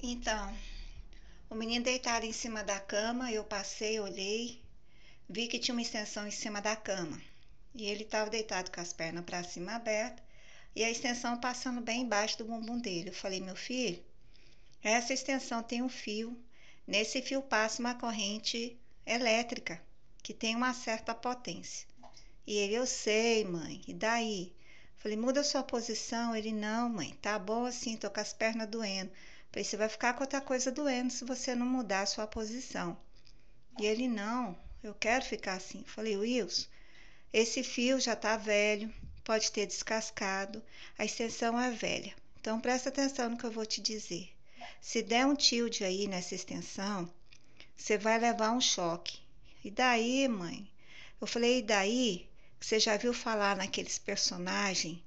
Então, o menino deitado em cima da cama, eu passei, olhei, vi que tinha uma extensão em cima da cama. E ele estava deitado com as pernas para cima abertas e a extensão passando bem embaixo do bumbum dele. Eu falei, meu filho, essa extensão tem um fio. Nesse fio passa uma corrente elétrica que tem uma certa potência. E ele, eu sei, mãe, e daí? falei, muda sua posição. Ele, não, mãe, tá bom assim, tô com as pernas doendo. Pois você vai ficar com outra coisa doendo se você não mudar a sua posição. E ele, não, eu quero ficar assim. Falei, Wilson, esse fio já tá velho, pode ter descascado, a extensão é velha. Então presta atenção no que eu vou te dizer. Se der um tilde aí nessa extensão, você vai levar um choque. E daí, mãe? Eu falei, e daí? Você já viu falar naqueles personagens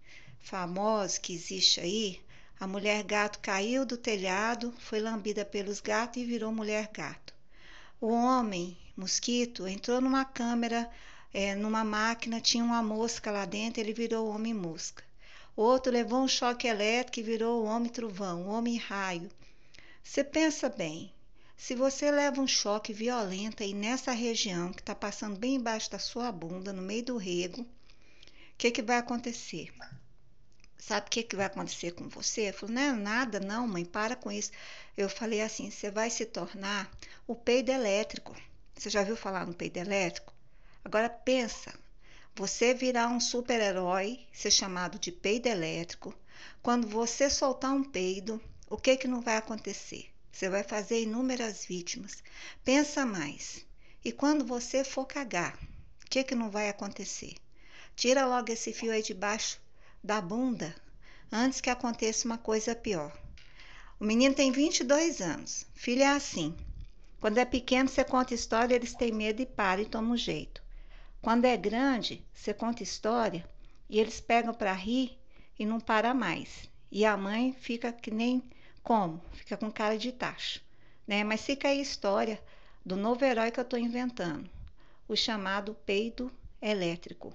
famosos que existe aí? A mulher gato caiu do telhado, foi lambida pelos gatos e virou mulher gato. O homem mosquito entrou numa câmera, é, numa máquina, tinha uma mosca lá dentro, ele virou homem mosca. Outro levou um choque elétrico e virou homem trovão, homem raio. Você pensa bem, se você leva um choque violento aí nessa região que está passando bem embaixo da sua bunda, no meio do rego, o que, que vai acontecer? sabe o que, que vai acontecer com você? Ele falou, não é nada, não, mãe, para com isso. Eu falei assim, você vai se tornar o peido elétrico. Você já viu falar no peido elétrico? Agora pensa, você virá um super-herói, ser chamado de peido elétrico. Quando você soltar um peido, o que, que não vai acontecer? Você vai fazer inúmeras vítimas. Pensa mais. E quando você for cagar, o que, que não vai acontecer? Tira logo esse fio aí de baixo da bunda antes que aconteça uma coisa pior. O menino tem 22 anos. Filho é assim. Quando é pequeno, você conta história, eles têm medo e param e tomam um jeito. Quando é grande, você conta história e eles pegam para rir e não para mais. E a mãe fica que nem como, fica com cara de tacho, né? Mas fica aí a história do novo herói que eu estou inventando, o chamado peido elétrico.